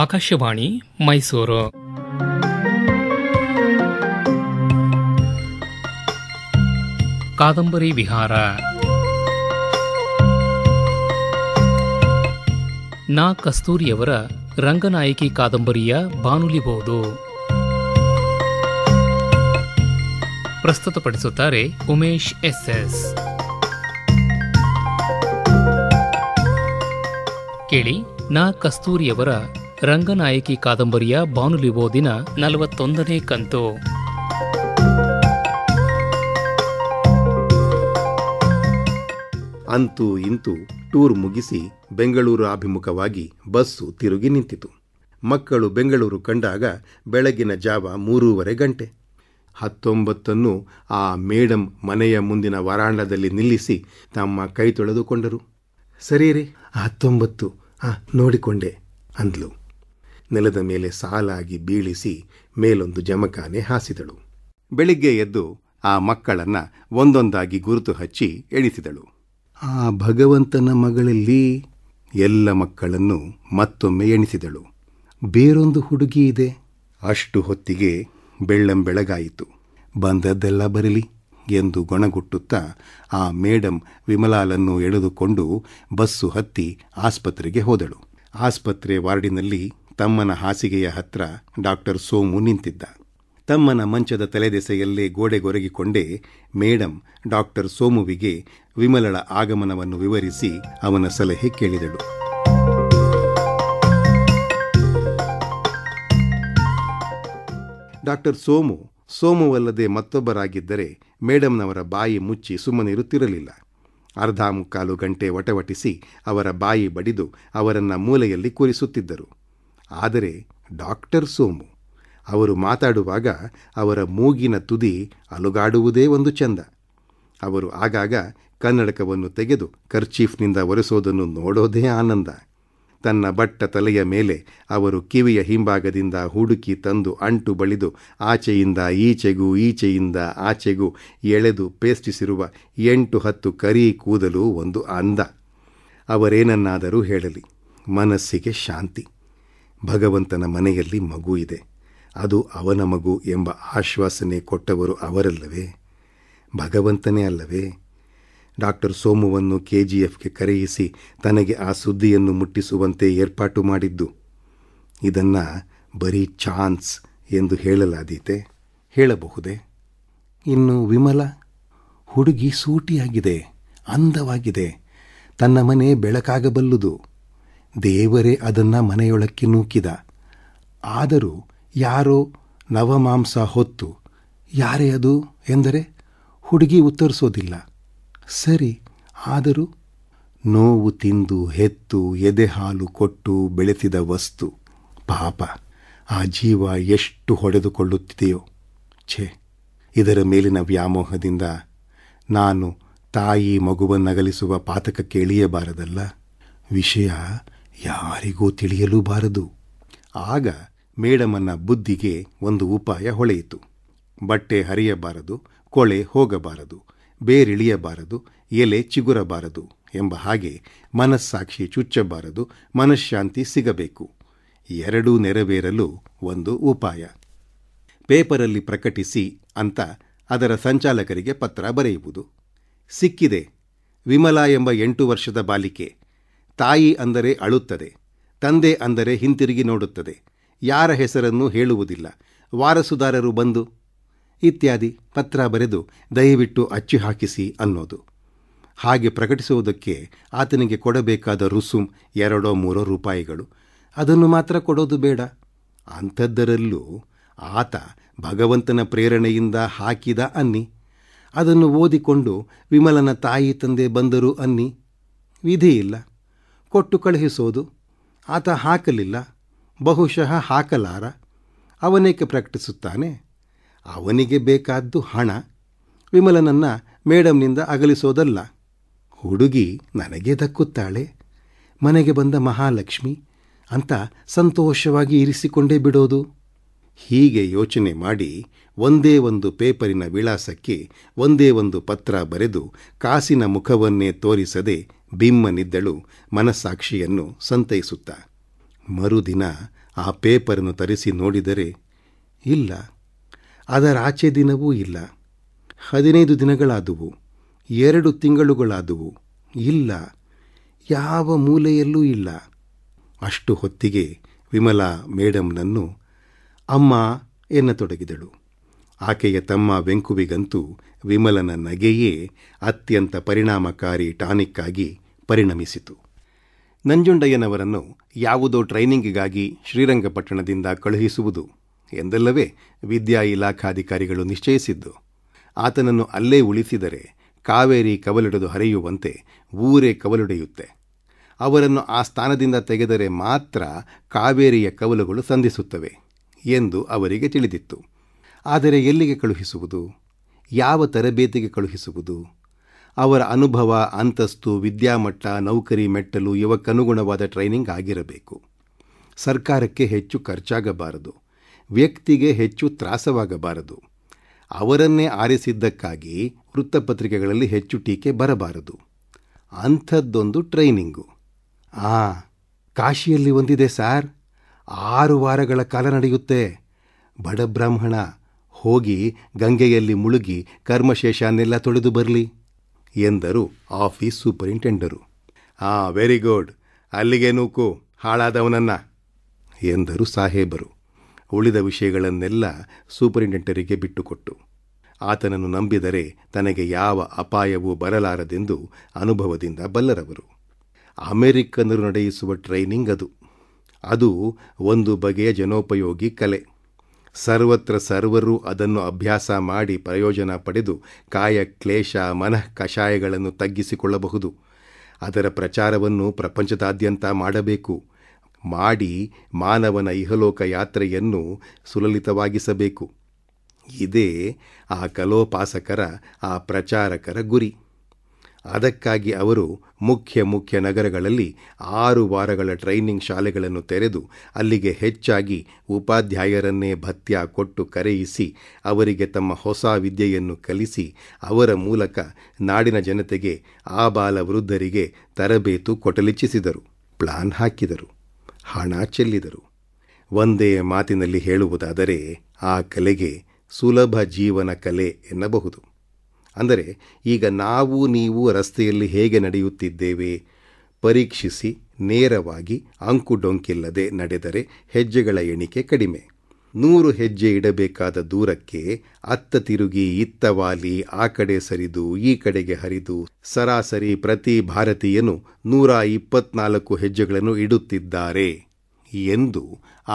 ಆಕಾಶವಾಣಿ ಮೈಸೂರು ಕಾದಂಬರಿ ವಿಹಾರ ನಾ ಕಸ್ತೂರಿಯವರ ರಂಗನಾಯಕಿ ಕಾದಂಬರಿಯ ಬಾನುಲಿಬಹುದು ಪ್ರಸ್ತುತಪಡಿಸುತ್ತಾರೆ ಉಮೇಶ್ ಎಸ್ಎಸ್ ಕೇಳಿ ನಾ ಕಸ್ತೂರಿಯವರ ರಂಗನಾಯಕಿ ಕಾದಂಬರಿಯ ಬಾನುಲಿ ಓದಿನ ನಲವತ್ತೊಂದನೇ ಕಂತು ಅಂತೂ ಇಂತೂ ಟೂರ್ ಮುಗಿಸಿ ಬೆಂಗಳೂರು ಅಭಿಮುಖವಾಗಿ ಬಸ್ಸು ತಿರುಗಿ ನಿಂತಿತು ಮಕ್ಕಳು ಬೆಂಗಳೂರು ಕಂಡಾಗ ಬೆಳಗಿನ ಜಾವ ಮೂರೂವರೆ ಗಂಟೆ ಹತ್ತೊಂಬತ್ತನ್ನು ಆ ಮೇಡಂ ಮನೆಯ ಮುಂದಿನ ವರಾಂಡದಲ್ಲಿ ನಿಲ್ಲಿಸಿ ತಮ್ಮ ಕೈ ತೊಳೆದುಕೊಂಡರು ಸರಿ ರೀ ಹತ್ತೊಂಬತ್ತು ಆ ನೋಡಿಕೊಂಡೆ ಅಂದ್ಲು ನೆಲದ ಮೇಲೆ ಸಾಲಾಗಿ ಬೀಳಿಸಿ ಮೇಲೊಂದು ಜಮಖಾನೆ ಹಾಸಿದಳು ಬೆಳಿಗ್ಗೆ ಎದ್ದು ಆ ಮಕ್ಕಳನ್ನ ಒಂದೊಂದಾಗಿ ಗುರುತು ಹಚ್ಚಿ ಎಣಿಸಿದಳು ಆ ಭಗವಂತನ ಮಗಳಲ್ಲಿ ಎಲ್ಲ ಮಕ್ಕಳನ್ನು ಮತ್ತೊಮ್ಮೆ ಎಣಿಸಿದಳು ಬೇರೊಂದು ಹುಡುಗಿ ಇದೆ ಅಷ್ಟು ಹೊತ್ತಿಗೆ ಬೆಳ್ಳಂಬೆಳಗಾಯಿತು ಬಂದದ್ದೆಲ್ಲ ಬರಲಿ ಎಂದು ಗೊಣಗುಟ್ಟುತ್ತಾ ಆ ಮೇಡಂ ವಿಮಲಾಲನ್ನು ಎಳೆದುಕೊಂಡು ಬಸ್ಸು ಹತ್ತಿ ಆಸ್ಪತ್ರೆಗೆ ಹೋದಳು ಆಸ್ಪತ್ರೆ ವಾರ್ಡಿನಲ್ಲಿ ತಮ್ಮನ ಹಾಸಿಗೆಯ ಹತ್ರ ಡಾಕ್ಟರ್ ಸೋಮು ನಿಂತಿದ್ದ ತಮ್ಮನ ಮಂಚದ ತಲೆದೆಸೆಯಲ್ಲೇ ಗೋಡೆಗೊರಗಿಕೊಂಡೇ ಮೇಡಂ ಡಾಕ್ಟರ್ ಸೋಮುವಿಗೆ ವಿಮಲಳ ಆಗಮನವನ್ನು ವಿವರಿಸಿ ಅವನ ಸಲಹೆ ಕೇಳಿದಳು ಡಾಕ್ಟರ್ ಸೋಮು ಸೋಮುವಲ್ಲದೆ ಮತ್ತೊಬ್ಬರಾಗಿದ್ದರೆ ಮೇಡಂನವರ ಬಾಯಿ ಮುಚ್ಚಿ ಸುಮ್ಮನಿರುತ್ತಿರಲಿಲ್ಲ ಅರ್ಧ ಮುಕ್ಕಾಲು ಗಂಟೆ ವಟವಟಿಸಿ ಅವರ ಬಾಯಿ ಬಡಿದು ಅವರನ್ನ ಮೂಲೆಯಲ್ಲಿ ಕೂರಿಸುತ್ತಿದ್ದರು ಆದರೆ ಡಾಕ್ಟರ್ ಸೋಮು ಅವರು ಮಾತಾಡುವಾಗ ಅವರ ಮೂಗಿನ ತುದಿ ಅಲುಗಾಡುವುದೇ ಒಂದು ಚಂದ ಅವರು ಆಗಾಗ ಕನ್ನಡಕವನ್ನು ತೆಗೆದು ಕರ್ಚೀಫ್ನಿಂದ ಒರೆಸೋದನ್ನು ನೋಡೋದೇ ಆನಂದ ತನ್ನ ಬಟ್ಟ ತಲೆಯ ಮೇಲೆ ಅವರು ಕಿವಿಯ ಹಿಂಭಾಗದಿಂದ ಹುಡುಕಿ ತಂದು ಅಂಟು ಬಳಿದು ಆಚೆಯಿಂದ ಈಚೆಗೂ ಈಚೆಯಿಂದ ಆಚೆಗೂ ಎಳೆದು ಪೇಸ್ಟಿಸಿರುವ ಎಂಟು ಹತ್ತು ಕರಿ ಕೂದಲು ಒಂದು ಅಂದ ಅವರೇನನ್ನಾದರೂ ಹೇಳಲಿ ಮನಸ್ಸಿಗೆ ಶಾಂತಿ ಭಗವಂತನ ಮನೆಯಲ್ಲಿ ಮಗು ಇದೆ ಅದು ಅವನ ಮಗು ಎಂಬ ಆಶ್ವಾಸನೆ ಕೊಟ್ಟವರು ಅವರಲ್ಲವೇ ಭಗವಂತನೇ ಅಲ್ಲವೇ ಡಾಕ್ಟರ್ ಸೋಮುವನ್ನು ಕೆ ಜಿ ಎಫ್ಗೆ ಕರೆಯಿಸಿ ತನಗೆ ಆ ಸುದ್ದಿಯನ್ನು ಮುಟ್ಟಿಸುವಂತೆ ಏರ್ಪಾಟು ಮಾಡಿದ್ದು ಇದನ್ನು ಬರೀ ಚಾನ್ಸ್ ಎಂದು ಹೇಳಲಾದೀತೆ ಹೇಳಬಹುದೇ ಇನ್ನು ವಿಮಲ ಹುಡುಗಿ ಸೂಟಿಯಾಗಿದೆ ಅಂದವಾಗಿದೆ ತನ್ನ ಮನೆ ಬೆಳಕಾಗಬಲ್ಲುದು ದೇವರೇ ಅದನ್ನ ಮನೆಯೊಳಕ್ಕೆ ನೂಕಿದ ಆದರೂ ಯಾರೋ ನವಮಾಂಸ ಹೊತ್ತು ಯಾರೇ ಅದು ಎಂದರೆ ಹುಡುಗಿ ಉತ್ತರಿಸೋದಿಲ್ಲ ಸರಿ ಆದರೂ ನೋವು ತಿಂದು ಹೆತ್ತು ಎದೆ ಹಾಲು ಕೊಟ್ಟು ಬೆಳೆಸಿದ ವಸ್ತು ಪಾಪ ಆ ಜೀವ ಎಷ್ಟು ಹೊಡೆದುಕೊಳ್ಳುತ್ತಿದೆಯೋ ಛೇ ಇದರ ಮೇಲಿನ ವ್ಯಾಮೋಹದಿಂದ ನಾನು ತಾಯಿ ಮಗುವನ್ನಗಲಿಸುವ ಪಾತಕಕ್ಕೆ ಇಳಿಯಬಾರದಲ್ಲ ವಿಷಯ ಯಾರಿಗೂ ತಿಳಿಯಲೂ ಬಾರದು ಆಗ ಮೇಡಮನ ಬುದ್ಧಿಗೆ ಒಂದು ಉಪಾಯ ಹೊಳೆಯಿತು ಬಟ್ಟೆ ಹರಿಯಬಾರದು ಕೊಳೆ ಹೋಗಬಾರದು ಬೇರಿಳಿಯಬಾರದು ಎಲೆ ಚಿಗುರಬಾರದು ಎಂಬ ಹಾಗೆ ಮನಸ್ಸಾಕ್ಷಿ ಚುಚ್ಚಬಾರದು ಮನಃಶಾಂತಿ ಸಿಗಬೇಕು ಎರಡೂ ನೆರವೇರಲು ಒಂದು ಉಪಾಯ ಪೇಪರಲ್ಲಿ ಪ್ರಕಟಿಸಿ ಅಂತ ಅದರ ಸಂಚಾಲಕರಿಗೆ ಪತ್ರ ಬರೆಯುವುದು ಸಿಕ್ಕಿದೆ ವಿಮಲಾ ಎಂಬ ಎಂಟು ವರ್ಷದ ಬಾಲಿಕೆ ತಾಯಿ ಅಂದರೆ ಅಳುತ್ತದೆ ತಂದೆ ಅಂದರೆ ಹಿಂತಿರುಗಿ ನೋಡುತ್ತದೆ ಯಾರ ಹೆಸರನ್ನು ಹೇಳುವುದಿಲ್ಲ ವಾರಸುದಾರರು ಬಂದು ಇತ್ಯಾದಿ ಪತ್ರ ಬರೆದು ದಯವಿಟ್ಟು ಅಚ್ಚು ಹಾಕಿಸಿ ಅನ್ನೋದು ಹಾಗೆ ಪ್ರಕಟಿಸುವುದಕ್ಕೆ ಆತನಿಗೆ ಕೊಡಬೇಕಾದ ರುಸುಂ ಎರಡೋ ಮೂರೋ ರೂಪಾಯಿಗಳು ಅದನ್ನು ಮಾತ್ರ ಕೊಡೋದು ಬೇಡ ಅಂಥದ್ದರಲ್ಲೂ ಆತ ಭಗವಂತನ ಪ್ರೇರಣೆಯಿಂದ ಹಾಕಿದ ಅನ್ನಿ ಅದನ್ನು ಓದಿಕೊಂಡು ವಿಮಲನ ತಾಯಿ ತಂದೆ ಬಂದರು ಅನ್ನಿ ವಿಧಿ ಇಲ್ಲ ಕೊಟ್ಟು ಕಳುಹಿಸೋದು ಆತ ಹಾಕಲಿಲ್ಲ ಬಹುಶಃ ಹಾಕಲಾರ ಅವನೇಕೆ ಪ್ರಕಟಿಸುತ್ತಾನೆ ಅವನಿಗೆ ಬೇಕಾದ್ದು ಹಣ ವಿಮಲನನ್ನು ಮೇಡಮ್ನಿಂದ ಅಗಲಿಸೋದಲ್ಲ ಹುಡುಗಿ ನನಗೆ ದಕ್ಕುತ್ತಾಳೆ ಮನೆಗೆ ಬಂದ ಮಹಾಲಕ್ಷ್ಮಿ ಅಂತ ಸಂತೋಷವಾಗಿ ಇರಿಸಿಕೊಂಡೇ ಬಿಡೋದು ಹೀಗೆ ಯೋಚನೆ ಮಾಡಿ ಒಂದೇ ಒಂದು ಪೇಪರಿನ ವಿಳಾಸಕ್ಕೆ ಒಂದೇ ಒಂದು ಪತ್ರ ಬರೆದು ಕಾಸಿನ ಮುಖವನ್ನೇ ತೋರಿಸದೆ ಬಿಮ್ಮನಿದ್ದಳು ಮನಸ್ಸಾಕ್ಷಿಯನ್ನು ಸಂತೈಸುತ್ತ ಮರುದಿನ ಆ ಪೇಪರನ್ನು ತರಿಸಿ ನೋಡಿದರೆ ಇಲ್ಲ ಅದರ ಆಚೆ ದಿನವೂ ಇಲ್ಲ ಹದಿನೈದು ದಿನಗಳಾದುವು ಎರಡು ತಿಂಗಳುಗಳಾದುವು ಇಲ್ಲ ಯಾವ ಮೂಲೆಯಲ್ಲೂ ಇಲ್ಲ ಅಷ್ಟು ಹೊತ್ತಿಗೆ ವಿಮಲಾ ಮೇಡಮ್ನನ್ನು ಅಮ್ಮ ಎನ್ನತೊಡಗಿದಳು ಆಕೆಯ ತಮ್ಮ ವೆಂಕುವಿಗಂತೂ ವಿಮಲನ ನಗೆಯೇ ಅತ್ಯಂತ ಪರಿಣಾಮಕಾರಿ ಟಾನಿಕ್ ಆಗಿ ಪರಿಣಮಿಸಿತು ನಂಜುಂಡಯ್ಯನವರನ್ನು ಯಾವುದೋ ಟ್ರೈನಿಂಗ್ಗಾಗಿ ಶ್ರೀರಂಗಪಟ್ಟಣದಿಂದ ಕಳುಹಿಸುವುದು ಎಂದಲ್ಲವೇ ವಿದ್ಯಾ ಇಲಾಖಾಧಿಕಾರಿಗಳು ನಿಶ್ಚಯಿಸಿದ್ದು ಆತನನ್ನು ಅಲ್ಲೇ ಉಳಿಸಿದರೆ ಕಾವೇರಿ ಕವಲಿಡದು ಹರಿಯುವಂತೆ ಊರೇ ಕವಲುಡೆಯುತ್ತೆ ಅವರನ್ನು ಆ ಸ್ಥಾನದಿಂದ ತೆಗೆದರೆ ಮಾತ್ರ ಕಾವೇರಿಯ ಕವಲುಗಳು ಸಂಧಿಸುತ್ತವೆ ಎಂದು ಅವರಿಗೆ ತಿಳಿದಿತ್ತು ಆದರೆ ಎಲ್ಲಿಗೆ ಕಳುಹಿಸುವುದು ಯಾವ ತರಬೇತಿಗೆ ಕಳುಹಿಸುವುದು ಅವರ ಅನುಭವ ಅಂತಸ್ತು ವಿದ್ಯಾಮಟ್ಟ ನೌಕರಿ ಮೆಟ್ಟಲು ಇವಕ್ಕನುಗುಣವಾದ ಟ್ರೈನಿಂಗ್ ಆಗಿರಬೇಕು ಸರ್ಕಾರಕ್ಕೆ ಹೆಚ್ಚು ಖರ್ಚಾಗಬಾರದು ವ್ಯಕ್ತಿಗೆ ಹೆಚ್ಚು ತ್ರಾಸವಾಗಬಾರದು ಅವರನ್ನೇ ಆರಿಸಿದ್ದಕ್ಕಾಗಿ ವೃತ್ತಪತ್ರಿಕೆಗಳಲ್ಲಿ ಹೆಚ್ಚು ಟೀಕೆ ಬರಬಾರದು ಅಂಥದ್ದೊಂದು ಟ್ರೈನಿಂಗು ಆ ಕಾಶಿಯಲ್ಲಿ ಒಂದಿದೆ ಸಾರ್ ಆರು ವಾರಗಳ ಕಾಲ ನಡೆಯುತ್ತೆ ಬಡಬ್ರಾಹ್ಮಣ ಹೋಗಿ ಗಂಗೆಯಲ್ಲಿ ಮುಳುಗಿ ಕರ್ಮಶೇಷನ್ನೆಲ್ಲ ತೊಳೆದು ಬರಲಿ ಎಂದರು ಆಫೀಸ್ ಸೂಪರಿಂಟೆಂಡರು ಆ ವೆರಿ ಗುಡ್ ಅಲ್ಲಿಗೆ ನೂಕು ಹಾಳಾದವನನ್ನ ಎಂದರು ಸಾಹೇಬರು ಉಳಿದ ವಿಷಯಗಳನ್ನೆಲ್ಲ ಸೂಪರಿಂಟೆಂಡರಿಗೆ ಬಿಟ್ಟುಕೊಟ್ಟು ಆತನನ್ನು ನಂಬಿದರೆ ತನಗೆ ಯಾವ ಅಪಾಯವೂ ಬರಲಾರದೆಂದು ಅನುಭವದಿಂದ ಬಲ್ಲರವರು ಅಮೆರಿಕನರು ನಡೆಯಿಸುವ ಟ್ರೈನಿಂಗ್ ಅದು ಅದು ಒಂದು ಬಗೆಯ ಜನೋಪಯೋಗಿ ಕಲೆ ಸರ್ವತ್ರ ಸರ್ವರು ಅದನ್ನು ಅಭ್ಯಾಸ ಮಾಡಿ ಪ್ರಯೋಜನ ಪಡೆದು ಕಾಯ ಕ್ಲೇಶ ಮನಃ ಕಷಾಯಗಳನ್ನು ತಗ್ಗಿಸಿಕೊಳ್ಳಬಹುದು ಅದರ ಪ್ರಚಾರವನ್ನು ಪ್ರಪಂಚದಾದ್ಯಂತ ಮಾಡಬೇಕು ಮಾಡಿ ಮಾನವನ ಇಹಲೋಕ ಯಾತ್ರೆಯನ್ನು ಸುಲಲಿತವಾಗಿಸಬೇಕು ಇದೇ ಆ ಕಲೋಪಾಸಕರ ಆ ಪ್ರಚಾರಕರ ಗುರಿ ಅದಕ್ಕಾಗಿ ಅವರು ಮುಖ್ಯ ಮುಖ್ಯ ನಗರಗಳಲ್ಲಿ ಆರು ವಾರಗಳ ಟ್ರೈನಿಂಗ್ ಶಾಲೆಗಳನ್ನು ತೆರೆದು ಅಲ್ಲಿಗೆ ಹೆಚ್ಚಾಗಿ ಉಪಾಧ್ಯಾಯರನ್ನೇ ಭತ್ಯ ಕೊಟ್ಟು ಕರೆಯಿಸಿ ಅವರಿಗೆ ತಮ್ಮ ಹೊಸ ವಿದ್ಯೆಯನ್ನು ಕಲಿಸಿ ಅವರ ಮೂಲಕ ನಾಡಿನ ಜನತೆಗೆ ಆ ಬಾಲ ವೃದ್ಧರಿಗೆ ತರಬೇತು ಕೊಟಲಿಚ್ಚಿಸಿದರು ಪ್ಲಾನ್ ಹಾಕಿದರು ಹಣ ಚೆಲ್ಲಿದರು ಒಂದೇ ಮಾತಿನಲ್ಲಿ ಹೇಳುವುದಾದರೆ ಆ ಕಲೆಗೆ ಸುಲಭ ಜೀವನ ಕಲೆ ಎನ್ನಬಹುದು ಅಂದರೆ ಈಗ ನಾವು ನೀವು ರಸ್ತೆಯಲ್ಲಿ ಹೇಗೆ ನಡೆಯುತ್ತಿದ್ದೇವೆ ಪರೀಕ್ಷಿಸಿ ನೇರವಾಗಿ ಅಂಕು ಡೊಂಕಿಲ್ಲದೆ ನಡೆದರೆ ಹೆಜ್ಜೆಗಳ ಎಣಿಕೆ ಕಡಿಮೆ ನೂರು ಹೆಜ್ಜೆ ಇಡಬೇಕಾದ ದೂರಕ್ಕೆ ಅತ್ತ ತಿರುಗಿ ಇತ್ತವಾಲಿ ಆ ಕಡೆ ಸರಿದು ಈ ಕಡೆಗೆ ಹರಿದು ಸರಾಸರಿ ಪ್ರತಿ ಭಾರತೀಯನು ನೂರ ಇಪ್ಪತ್ನಾಲ್ಕು ಹೆಜ್ಜೆಗಳನ್ನು ಇಡುತ್ತಿದ್ದಾರೆ ಎಂದು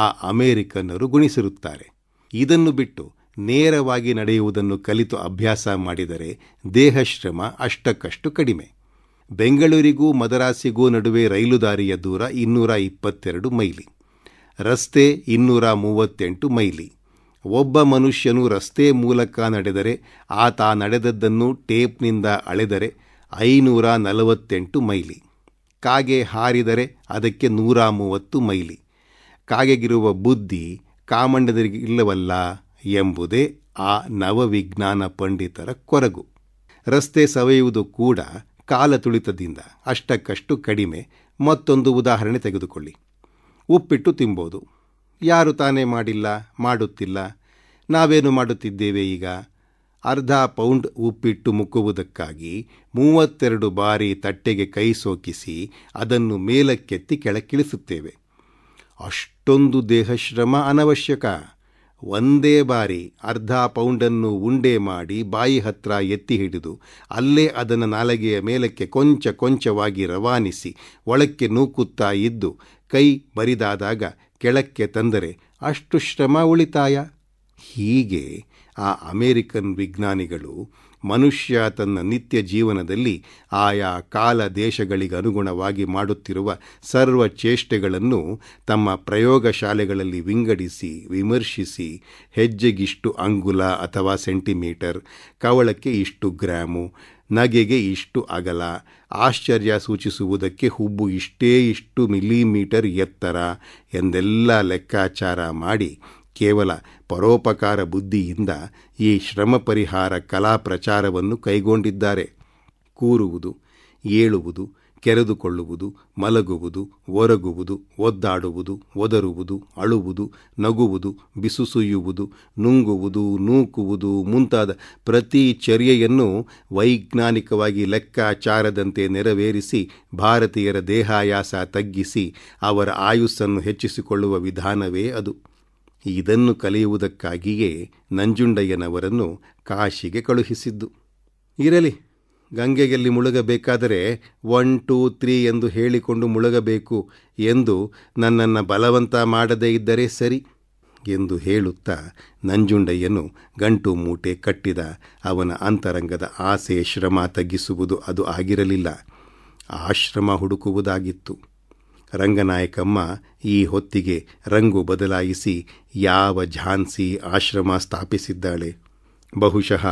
ಆ ಅಮೆರಿಕನ್ನರು ಗುಣಿಸಿರುತ್ತಾರೆ ಇದನ್ನು ಬಿಟ್ಟು ನೇರವಾಗಿ ನಡೆಯುವುದನ್ನು ಕಲಿತು ಅಭ್ಯಾಸ ಮಾಡಿದರೆ ದೇಹಶ್ರಮ ಅಷ್ಟಕ್ಕಷ್ಟು ಕಡಿಮೆ ಬೆಂಗಳೂರಿಗೂ ಮದರಾಸಿಗೂ ನಡುವೆ ರೈಲು ದಾರಿಯ ದೂರ ಇನ್ನೂರ ಇಪ್ಪತ್ತೆರಡು ಮೈಲಿ ರಸ್ತೆ ಇನ್ನೂರ ಮೂವತ್ತೆಂಟು ಮೈಲಿ ಒಬ್ಬ ಮನುಷ್ಯನು ರಸ್ತೆ ಮೂಲಕ ನಡೆದರೆ ಆತ ನಡೆದದ್ದನ್ನು ಟೇಪ್ನಿಂದ ಅಳೆದರೆ ಐನೂರ ನಲವತ್ತೆಂಟು ಮೈಲಿ ಕಾಗೆ ಹಾರಿದರೆ ಅದಕ್ಕೆ ನೂರ ಮೂವತ್ತು ಮೈಲಿ ಕಾಗೆಗಿರುವ ಬುದ್ಧಿ ಇಲ್ಲವಲ್ಲ ಎಂಬುದೇ ಆ ನವವಿಜ್ಞಾನ ಪಂಡಿತರ ಕೊರಗು ರಸ್ತೆ ಸವೆಯುವುದು ಕೂಡ ಕಾಲ ತುಳಿತದಿಂದ ಅಷ್ಟಕ್ಕಷ್ಟು ಕಡಿಮೆ ಮತ್ತೊಂದು ಉದಾಹರಣೆ ತೆಗೆದುಕೊಳ್ಳಿ ಉಪ್ಪಿಟ್ಟು ತಿಂಬೋದು ಯಾರು ತಾನೇ ಮಾಡಿಲ್ಲ ಮಾಡುತ್ತಿಲ್ಲ ನಾವೇನು ಮಾಡುತ್ತಿದ್ದೇವೆ ಈಗ ಅರ್ಧ ಪೌಂಡ್ ಉಪ್ಪಿಟ್ಟು ಮುಕ್ಕುವುದಕ್ಕಾಗಿ ಮೂವತ್ತೆರಡು ಬಾರಿ ತಟ್ಟೆಗೆ ಕೈ ಸೋಕಿಸಿ ಅದನ್ನು ಮೇಲಕ್ಕೆತ್ತಿ ಕೆಳಕ್ಕಿಳಿಸುತ್ತೇವೆ ಅಷ್ಟೊಂದು ದೇಹಶ್ರಮ ಅನವಶ್ಯಕ ಒಂದೇ ಬಾರಿ ಅರ್ಧ ಪೌಂಡನ್ನು ಉಂಡೆ ಮಾಡಿ ಬಾಯಿ ಹತ್ರ ಎತ್ತಿ ಹಿಡಿದು ಅಲ್ಲೇ ಅದನ್ನು ನಾಲಗೆಯ ಮೇಲಕ್ಕೆ ಕೊಂಚ ಕೊಂಚವಾಗಿ ರವಾನಿಸಿ ಒಳಕ್ಕೆ ನೂಕುತ್ತಾ ಇದ್ದು ಕೈ ಬರಿದಾದಾಗ ಕೆಳಕ್ಕೆ ತಂದರೆ ಅಷ್ಟು ಶ್ರಮ ಉಳಿತಾಯ ಹೀಗೆ ಆ ಅಮೇರಿಕನ್ ವಿಜ್ಞಾನಿಗಳು ಮನುಷ್ಯ ತನ್ನ ನಿತ್ಯ ಜೀವನದಲ್ಲಿ ಆಯಾ ಕಾಲ ದೇಶಗಳಿಗೆ ಅನುಗುಣವಾಗಿ ಮಾಡುತ್ತಿರುವ ಸರ್ವ ಚೇಷ್ಟೆಗಳನ್ನು ತಮ್ಮ ಪ್ರಯೋಗಶಾಲೆಗಳಲ್ಲಿ ವಿಂಗಡಿಸಿ ವಿಮರ್ಶಿಸಿ ಹೆಜ್ಜೆಗಿಷ್ಟು ಅಂಗುಲ ಅಥವಾ ಸೆಂಟಿಮೀಟರ್ ಕವಳಕ್ಕೆ ಇಷ್ಟು ಗ್ರಾಮು ನಗೆಗೆ ಇಷ್ಟು ಅಗಲ ಆಶ್ಚರ್ಯ ಸೂಚಿಸುವುದಕ್ಕೆ ಹುಬ್ಬು ಇಷ್ಟೇ ಇಷ್ಟು ಮಿಲಿಮೀಟರ್ ಎತ್ತರ ಎಂದೆಲ್ಲ ಲೆಕ್ಕಾಚಾರ ಮಾಡಿ ಕೇವಲ ಪರೋಪಕಾರ ಬುದ್ಧಿಯಿಂದ ಈ ಶ್ರಮ ಪರಿಹಾರ ಕಲಾ ಪ್ರಚಾರವನ್ನು ಕೈಗೊಂಡಿದ್ದಾರೆ ಕೂರುವುದು ಏಳುವುದು ಕೆರೆದುಕೊಳ್ಳುವುದು ಮಲಗುವುದು ಒರಗುವುದು ಒದ್ದಾಡುವುದು ಒದರುವುದು ಅಳುವುದು ನಗುವುದು ಬಿಸುಸುಯುವುದು ನುಂಗುವುದು ನೂಕುವುದು ಮುಂತಾದ ಪ್ರತಿ ಚರ್ಯೆಯನ್ನು ವೈಜ್ಞಾನಿಕವಾಗಿ ಲೆಕ್ಕಾಚಾರದಂತೆ ನೆರವೇರಿಸಿ ಭಾರತೀಯರ ದೇಹಾಯಾಸ ತಗ್ಗಿಸಿ ಅವರ ಆಯುಸ್ಸನ್ನು ಹೆಚ್ಚಿಸಿಕೊಳ್ಳುವ ವಿಧಾನವೇ ಅದು ಇದನ್ನು ಕಲಿಯುವುದಕ್ಕಾಗಿಯೇ ನಂಜುಂಡಯ್ಯನವರನ್ನು ಕಾಶಿಗೆ ಕಳುಹಿಸಿದ್ದು ಇರಲಿ ಗಂಗೆಯಲ್ಲಿ ಮುಳುಗಬೇಕಾದರೆ ಒನ್ ಟೂ ತ್ರೀ ಎಂದು ಹೇಳಿಕೊಂಡು ಮುಳುಗಬೇಕು ಎಂದು ನನ್ನನ್ನು ಬಲವಂತ ಮಾಡದೇ ಇದ್ದರೆ ಸರಿ ಎಂದು ಹೇಳುತ್ತಾ ನಂಜುಂಡಯ್ಯನು ಗಂಟು ಮೂಟೆ ಕಟ್ಟಿದ ಅವನ ಅಂತರಂಗದ ಆಸೆ ಶ್ರಮ ತಗ್ಗಿಸುವುದು ಅದು ಆಗಿರಲಿಲ್ಲ ಆಶ್ರಮ ಹುಡುಕುವುದಾಗಿತ್ತು ರಂಗನಾಯಕಮ್ಮ ಈ ಹೊತ್ತಿಗೆ ರಂಗು ಬದಲಾಯಿಸಿ ಯಾವ ಝಾನ್ಸಿ ಆಶ್ರಮ ಸ್ಥಾಪಿಸಿದ್ದಾಳೆ ಬಹುಶಃ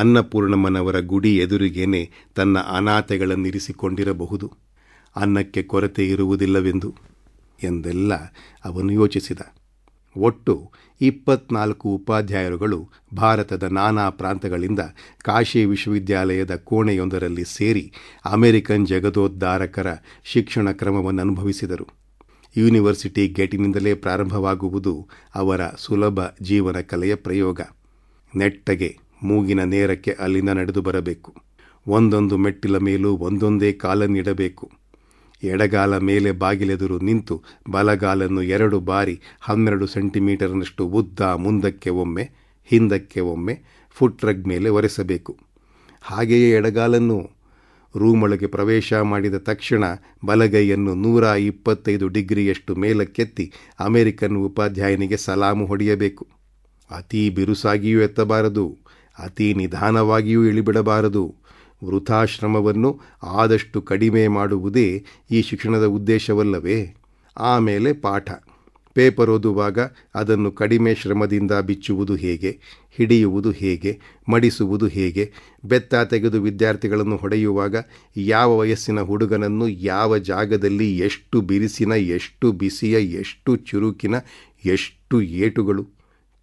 ಅನ್ನಪೂರ್ಣಮ್ಮನವರ ಗುಡಿ ಎದುರಿಗೇನೆ ತನ್ನ ಅನಾಥೆಗಳನ್ನಿರಿಸಿಕೊಂಡಿರಬಹುದು ಅನ್ನಕ್ಕೆ ಕೊರತೆ ಇರುವುದಿಲ್ಲವೆಂದು ಎಂದೆಲ್ಲ ಅವನು ಯೋಚಿಸಿದ ಒಟ್ಟು ಇಪ್ಪತ್ನಾಲ್ಕು ಉಪಾಧ್ಯಾಯರುಗಳು ಭಾರತದ ನಾನಾ ಪ್ರಾಂತಗಳಿಂದ ಕಾಶಿ ವಿಶ್ವವಿದ್ಯಾಲಯದ ಕೋಣೆಯೊಂದರಲ್ಲಿ ಸೇರಿ ಅಮೆರಿಕನ್ ಜಗದೋದ್ಧಾರಕರ ಶಿಕ್ಷಣ ಕ್ರಮವನ್ನು ಅನುಭವಿಸಿದರು ಯೂನಿವರ್ಸಿಟಿ ಗೇಟಿನಿಂದಲೇ ಪ್ರಾರಂಭವಾಗುವುದು ಅವರ ಸುಲಭ ಜೀವನ ಕಲೆಯ ಪ್ರಯೋಗ ನೆಟ್ಟಗೆ ಮೂಗಿನ ನೇರಕ್ಕೆ ಅಲ್ಲಿಂದ ನಡೆದು ಬರಬೇಕು ಒಂದೊಂದು ಮೆಟ್ಟಿಲ ಮೇಲೂ ಒಂದೊಂದೇ ಕಾಲನ್ನಿಡಬೇಕು ಎಡಗಾಲ ಮೇಲೆ ಬಾಗಿಲೆದುರು ನಿಂತು ಬಲಗಾಲನ್ನು ಎರಡು ಬಾರಿ ಹನ್ನೆರಡು ಸೆಂಟಿಮೀಟರ್ನಷ್ಟು ಉದ್ದ ಮುಂದಕ್ಕೆ ಒಮ್ಮೆ ಹಿಂದಕ್ಕೆ ಒಮ್ಮೆ ಫುಟ್ ರಗ್ ಮೇಲೆ ಒರೆಸಬೇಕು ಹಾಗೆಯೇ ಎಡಗಾಲನ್ನು ರೂಮೊಳಗೆ ಪ್ರವೇಶ ಮಾಡಿದ ತಕ್ಷಣ ಬಲಗೈಯನ್ನು ನೂರ ಇಪ್ಪತ್ತೈದು ಡಿಗ್ರಿಯಷ್ಟು ಮೇಲಕ್ಕೆತ್ತಿ ಅಮೆರಿಕನ್ ಉಪಾಧ್ಯಾಯನಿಗೆ ಸಲಾಮು ಹೊಡೆಯಬೇಕು ಅತೀ ಬಿರುಸಾಗಿಯೂ ಎತ್ತಬಾರದು ಅತೀ ನಿಧಾನವಾಗಿಯೂ ಇಳಿಬಿಡಬಾರದು ವೃಥಾಶ್ರಮವನ್ನು ಆದಷ್ಟು ಕಡಿಮೆ ಮಾಡುವುದೇ ಈ ಶಿಕ್ಷಣದ ಉದ್ದೇಶವಲ್ಲವೇ ಆಮೇಲೆ ಪಾಠ ಪೇಪರ್ ಓದುವಾಗ ಅದನ್ನು ಕಡಿಮೆ ಶ್ರಮದಿಂದ ಬಿಚ್ಚುವುದು ಹೇಗೆ ಹಿಡಿಯುವುದು ಹೇಗೆ ಮಡಿಸುವುದು ಹೇಗೆ ಬೆತ್ತ ತೆಗೆದು ವಿದ್ಯಾರ್ಥಿಗಳನ್ನು ಹೊಡೆಯುವಾಗ ಯಾವ ವಯಸ್ಸಿನ ಹುಡುಗನನ್ನು ಯಾವ ಜಾಗದಲ್ಲಿ ಎಷ್ಟು ಬಿರಿಸಿನ ಎಷ್ಟು ಬಿಸಿಯ ಎಷ್ಟು ಚುರುಕಿನ ಎಷ್ಟು ಏಟುಗಳು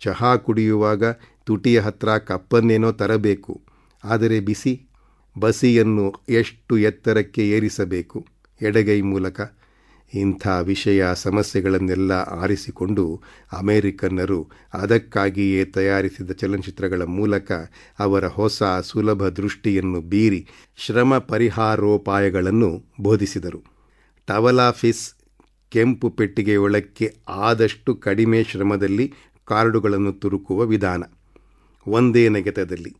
ಚಹಾ ಕುಡಿಯುವಾಗ ತುಟಿಯ ಹತ್ರ ಕಪ್ಪನ್ನೇನೋ ತರಬೇಕು ಆದರೆ ಬಿಸಿ ಬಸಿಯನ್ನು ಎಷ್ಟು ಎತ್ತರಕ್ಕೆ ಏರಿಸಬೇಕು ಎಡಗೈ ಮೂಲಕ ಇಂಥ ವಿಷಯ ಸಮಸ್ಯೆಗಳನ್ನೆಲ್ಲ ಆರಿಸಿಕೊಂಡು ಅಮೆರಿಕನ್ನರು ಅದಕ್ಕಾಗಿಯೇ ತಯಾರಿಸಿದ ಚಲನಚಿತ್ರಗಳ ಮೂಲಕ ಅವರ ಹೊಸ ಸುಲಭ ದೃಷ್ಟಿಯನ್ನು ಬೀರಿ ಶ್ರಮ ಪರಿಹಾರೋಪಾಯಗಳನ್ನು ಬೋಧಿಸಿದರು ಟವಲಾಫಿಸ್ ಕೆಂಪು ಪೆಟ್ಟಿಗೆಯೊಳಕ್ಕೆ ಆದಷ್ಟು ಕಡಿಮೆ ಶ್ರಮದಲ್ಲಿ ಕಾರ್ಡುಗಳನ್ನು ತುರುಕುವ ವಿಧಾನ ಒಂದೇ ನೆಗೆತದಲ್ಲಿ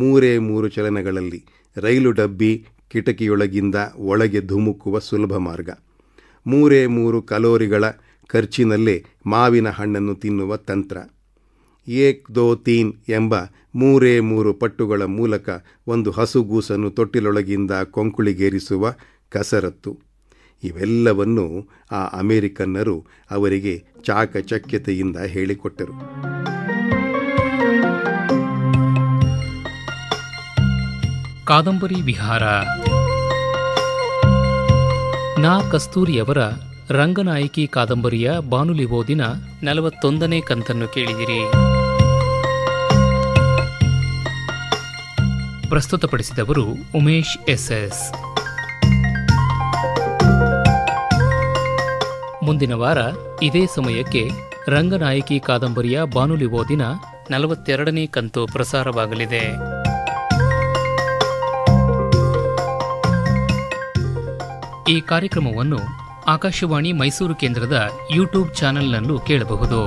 ಮೂರೇ ಮೂರು ಚಲನಗಳಲ್ಲಿ ರೈಲು ಡಬ್ಬಿ ಕಿಟಕಿಯೊಳಗಿಂದ ಒಳಗೆ ಧುಮುಕುವ ಸುಲಭ ಮಾರ್ಗ ಮೂರೇ ಮೂರು ಕಲೋರಿಗಳ ಖರ್ಚಿನಲ್ಲೇ ಮಾವಿನ ಹಣ್ಣನ್ನು ತಿನ್ನುವ ತಂತ್ರ ಏಕ್ ದೋ ತೀನ್ ಎಂಬ ಮೂರೇ ಮೂರು ಪಟ್ಟುಗಳ ಮೂಲಕ ಒಂದು ಹಸುಗೂಸನ್ನು ತೊಟ್ಟಿಲೊಳಗಿಂದ ಕೊಂಕುಳಿಗೇರಿಸುವ ಕಸರತ್ತು ಇವೆಲ್ಲವನ್ನು ಆ ಅಮೆರಿಕನ್ನರು ಅವರಿಗೆ ಚಾಕಚಕ್ಯತೆಯಿಂದ ಹೇಳಿಕೊಟ್ಟರು ಕಾದಂಬರಿ ವಿಹಾರ ನಾ ಕಸ್ತೂರಿಯವರ ರಂಗನಾಯಕಿ ಕಾದಂಬರಿಯ ಬಾನುಲಿ ಓದಿನ ನಲವತ್ತೊಂದನೇ ಕಂತನ್ನು ಕೇಳಿದಿರಿ ಪ್ರಸ್ತುತಪಡಿಸಿದವರು ಉಮೇಶ್ ಎಸ್ಎಸ್ ಮುಂದಿನ ವಾರ ಇದೇ ಸಮಯಕ್ಕೆ ರಂಗನಾಯಕಿ ಕಾದಂಬರಿಯ ಬಾನುಲಿ ಓದಿನ ನಲವತ್ತೆರಡನೇ ಕಂತು ಪ್ರಸಾರವಾಗಲಿದೆ ಈ ಕಾರ್ಯಕ್ರಮವನ್ನು ಆಕಾಶವಾಣಿ ಮೈಸೂರು ಕೇಂದ್ರದ ಯೂಟ್ಯೂಬ್ ಚಾನೆಲ್ನಲ್ಲೂ ಕೇಳಬಹುದು